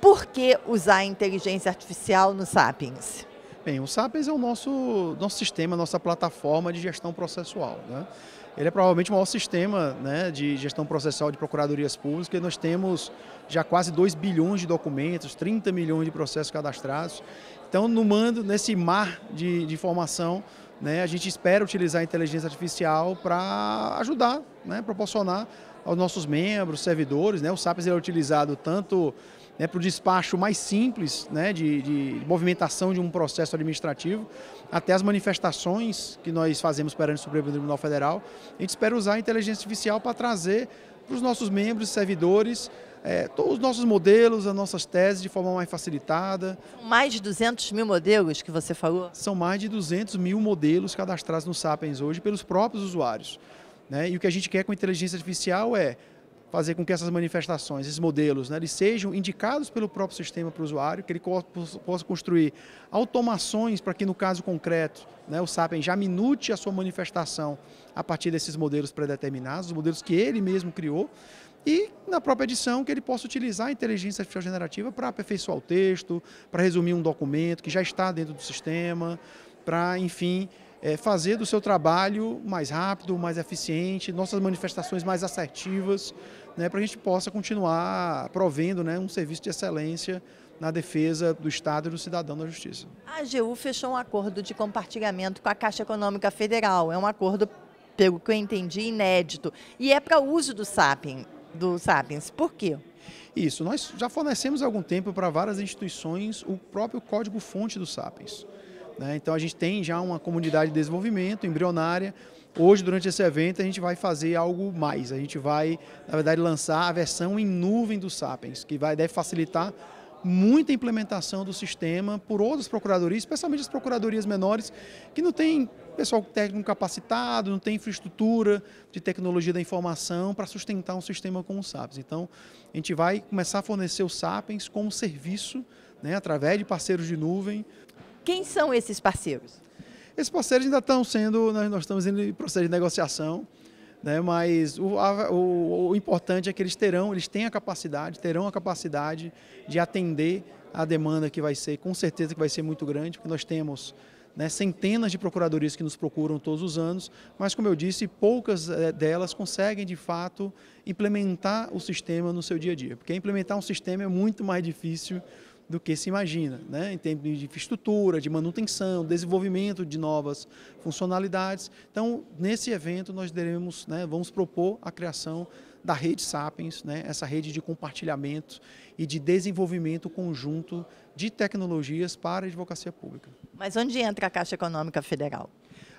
Por que usar inteligência artificial no Sapiens? Bem, o Sapiens é o nosso, nosso sistema, nossa plataforma de gestão processual. Né? Ele é provavelmente o maior sistema né, de gestão processual de procuradorias públicas. Nós temos já quase 2 bilhões de documentos, 30 milhões de processos cadastrados. Então, no mando, nesse mar de, de informação, né, a gente espera utilizar a inteligência artificial para ajudar, né, proporcionar aos nossos membros, servidores. Né? O SAPES é utilizado tanto né, para o despacho mais simples né, de, de, movimentação de um processo administrativo, até as manifestações que nós fazemos perante o Supremo Tribunal Federal. A gente espera usar a inteligência artificial para trazer para os nossos membros, servidores, é, todos os nossos modelos, as nossas teses de forma mais facilitada. São mais de 200 mil modelos que você falou? São mais de 200 mil modelos cadastrados no Sapiens hoje pelos próprios usuários. Né? E o que a gente quer com inteligência artificial é fazer com que essas manifestações, esses modelos, né, eles sejam indicados pelo próprio sistema para o usuário, que ele possa construir automações para que, no caso concreto, né, o Sapien já minute a sua manifestação a partir desses modelos predeterminados, os modelos que ele mesmo criou, e na própria edição que ele possa utilizar a inteligência artificial generativa para aperfeiçoar o texto, para resumir um documento que já está dentro do sistema, para, enfim, é, fazer do seu trabalho mais rápido, mais eficiente, nossas manifestações mais assertivas, né, para a gente possa continuar provendo né, um serviço de excelência na defesa do Estado e do cidadão da Justiça. A AGU fechou um acordo de compartilhamento com a Caixa Econômica Federal. É um acordo, pelo que eu entendi, inédito. E é para uso do Sapien, do Sapiens. Por quê? Isso, nós já fornecemos há algum tempo para várias instituições o próprio código-fonte do Sapiens. Né? Então a gente tem já uma comunidade de desenvolvimento embrionária. Hoje, durante esse evento, a gente vai fazer algo mais. A gente vai, na verdade, lançar a versão em nuvem do Sapiens, que vai, deve facilitar muita implementação do sistema por outras procuradorias, especialmente as procuradorias menores, que não têm pessoal técnico capacitado, não tem infraestrutura de tecnologia da informação para sustentar um sistema como o Sapiens. Então, a gente vai começar a fornecer o Sapiens como serviço, né, através de parceiros de nuvem, quem são esses parceiros? Esses parceiros ainda estão sendo, nós, nós estamos em processo de negociação, né, mas o, a, o, o, importante é que eles terão, eles têm a capacidade, terão a capacidade de atender a demanda que vai ser, com certeza que vai ser muito grande, porque nós temos né, centenas de procuradorias que nos procuram todos os anos, mas como eu disse, poucas eh, delas conseguem de fato implementar o sistema no seu dia a dia, porque implementar um sistema é muito mais difícil do que se imagina, né? em termos de infraestrutura, de manutenção, desenvolvimento de novas funcionalidades. Então, nesse evento, nós teremos, né, vamos propor a criação da rede Sapiens, né, essa rede de compartilhamento e de desenvolvimento conjunto de tecnologias para a advocacia pública. Mas onde entra a Caixa Econômica Federal?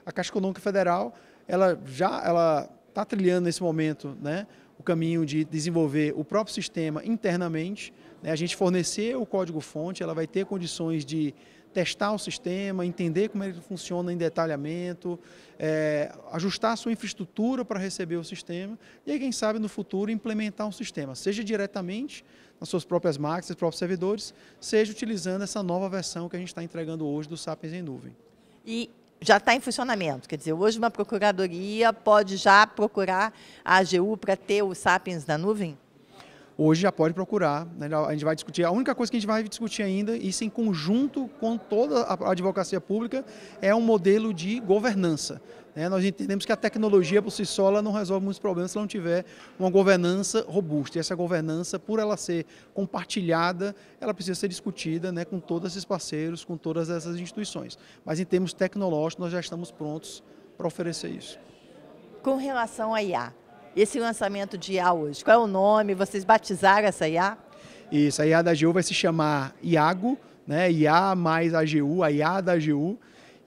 A Caixa Econômica Federal, ela já ela está trilhando nesse momento né, o caminho de desenvolver o próprio sistema internamente, né, a gente fornecer o código-fonte, ela vai ter condições de testar o sistema, entender como ele funciona em detalhamento, é, ajustar a sua infraestrutura para receber o sistema e aí, quem sabe, no futuro, implementar um sistema, seja diretamente nas suas próprias máquinas, nos próprios servidores, seja utilizando essa nova versão que a gente está entregando hoje do Sapiens em nuvem. E já está em funcionamento, quer dizer, hoje uma procuradoria pode já procurar a AGU para ter o Sapiens na nuvem? hoje já pode procurar. Né? A gente vai discutir, a única coisa que a gente vai discutir ainda, isso em conjunto com toda a advocacia pública, é um modelo de governança. Né? Nós entendemos que a tecnologia por si só não resolve muitos problemas se não tiver uma governança robusta. E essa governança, por ela ser compartilhada, ela precisa ser discutida né, com todos esses parceiros, com todas essas instituições. Mas em termos tecnológicos, nós já estamos prontos para oferecer isso. Com relação à IA, esse lançamento de IA hoje? Qual é o nome? Vocês batizaram essa IA? Isso, a IA da AGU vai se chamar Iago, né? IA mais AGU, a IA da AGU.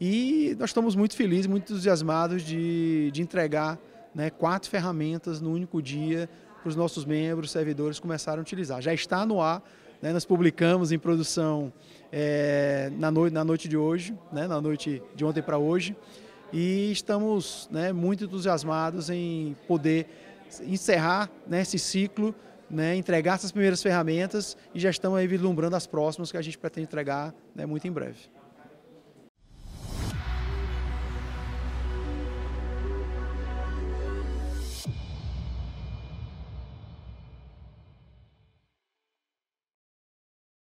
E nós estamos muito felizes, muito entusiasmados de, de entregar né, quatro ferramentas no único dia para os nossos membros, servidores começaram a utilizar. Já está no ar, né, nós publicamos em produção é, na, noite, na noite de hoje, né, na noite de ontem para hoje e estamos né, muito entusiasmados em poder encerrar né, esse ciclo, né, entregar essas primeiras ferramentas e já estamos vislumbrando as próximas que a gente pretende entregar né, muito em breve.